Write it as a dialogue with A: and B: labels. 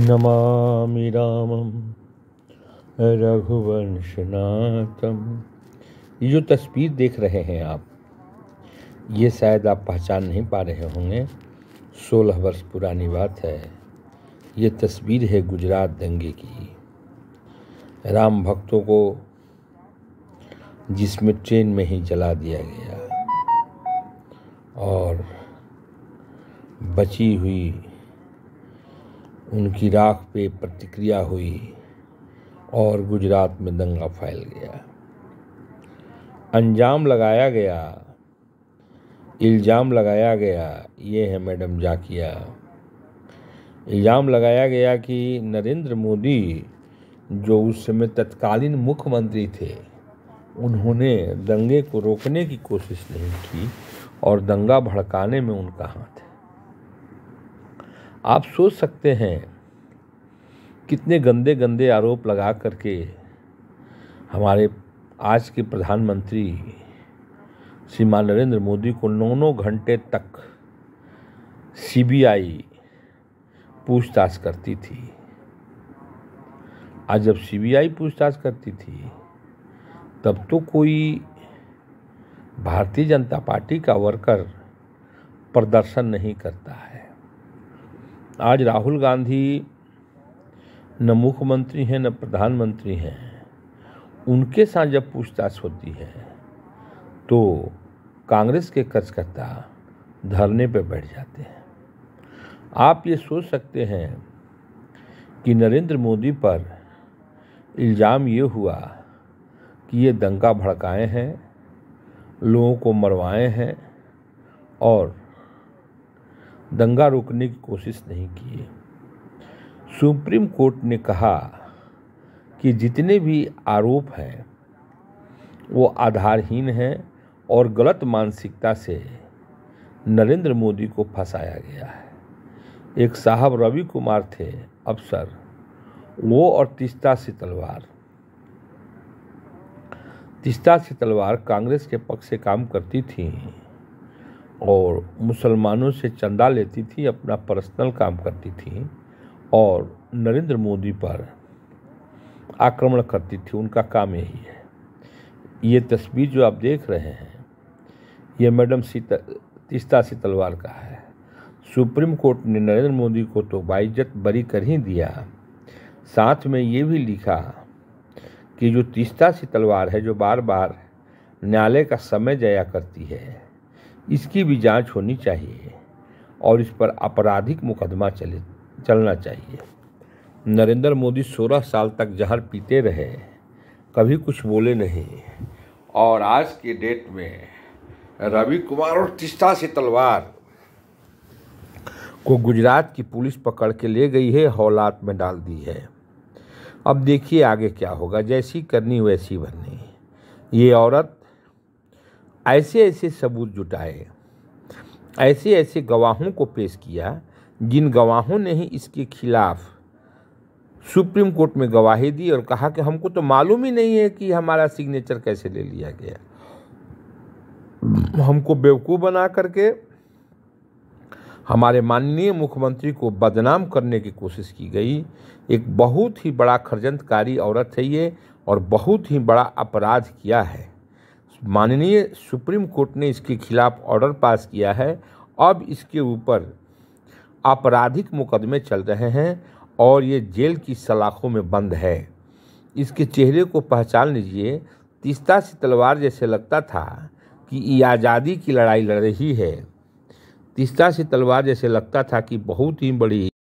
A: नमामि रामं रघुवंशनाथम ये जो तस्वीर देख रहे हैं आप ये शायद आप पहचान नहीं पा रहे होंगे सोलह वर्ष पुरानी बात है ये तस्वीर है गुजरात दंगे की राम भक्तों को जिसमें ट्रेन में ही जला दिया गया और बची हुई उनकी राख पे प्रतिक्रिया हुई और गुजरात में दंगा फैल गया अंजाम लगाया गया इल्ज़ाम लगाया गया ये है मैडम जाकिया इल्ज़ाम लगाया गया कि नरेंद्र मोदी जो उस समय तत्कालीन मुख्यमंत्री थे उन्होंने दंगे को रोकने की कोशिश नहीं की और दंगा भड़काने में उनका हाथ है आप सोच सकते हैं कितने गंदे गंदे आरोप लगा करके हमारे आज के प्रधानमंत्री श्रीमान नरेंद्र मोदी को नौ नौ घंटे तक सीबीआई पूछताछ करती थी आज जब सीबीआई पूछताछ करती थी तब तो कोई भारतीय जनता पार्टी का वर्कर प्रदर्शन नहीं करता है आज राहुल गांधी न मुख्यमंत्री हैं न प्रधानमंत्री हैं उनके साथ जब पूछताछ होती है तो कांग्रेस के कार्यकर्ता धरने पर बैठ जाते हैं आप ये सोच सकते हैं कि नरेंद्र मोदी पर इल्ज़ाम ये हुआ कि ये दंगा भड़काए हैं लोगों को मरवाए हैं और दंगा रोकने की कोशिश नहीं किए सुप्रीम कोर्ट ने कहा कि जितने भी आरोप हैं वो आधारहीन हैं और गलत मानसिकता से नरेंद्र मोदी को फंसाया गया है एक साहब रवि कुमार थे अफसर वो और तिस्ता से तलवार तिस्ता से तलवार कांग्रेस के पक्ष से काम करती थी और मुसलमानों से चंदा लेती थी अपना पर्सनल काम करती थी और नरेंद्र मोदी पर आक्रमण करती थी उनका काम यही है ये तस्वीर जो आप देख रहे हैं ये मैडम सीता तिस्ता सी तलवार का है सुप्रीम कोर्ट ने नरेंद्र मोदी को तो बाइज्जत बरी कर ही दिया साथ में ये भी लिखा कि जो तिस्ता सी तलवार है जो बार बार न्यायालय का समय जाया करती है इसकी भी जांच होनी चाहिए और इस पर आपराधिक मुकदमा चले चलना चाहिए नरेंद्र मोदी 16 साल तक जहर पीते रहे कभी कुछ बोले नहीं और आज के डेट में रवि कुमार और तिस्ता से तलवार को गुजरात की पुलिस पकड़ के ले गई है हौलात में डाल दी है अब देखिए आगे क्या होगा जैसी करनी वैसी बननी ये औरत ऐसे ऐसे सबूत जुटाए ऐसे ऐसे गवाहों को पेश किया जिन गवाहों ने ही इसके खिलाफ सुप्रीम कोर्ट में गवाही दी और कहा कि हमको तो मालूम ही नहीं है कि हमारा सिग्नेचर कैसे ले लिया गया हमको बेवकूफ़ बना करके हमारे माननीय मुख्यमंत्री को बदनाम करने की कोशिश की गई एक बहुत ही बड़ा खर्जंतकारी औरत है ये और बहुत ही बड़ा अपराध किया है माननीय सुप्रीम कोर्ट ने इसके खिलाफ ऑर्डर पास किया है अब इसके ऊपर आपराधिक मुकदमे चल रहे हैं और ये जेल की सलाखों में बंद है इसके चेहरे को पहचान लीजिए तीस्ता से तलवार जैसे लगता था कि ये आज़ादी की लड़ाई लड़ रही है तीस्ता से तलवार जैसे लगता था कि बहुत ही बड़ी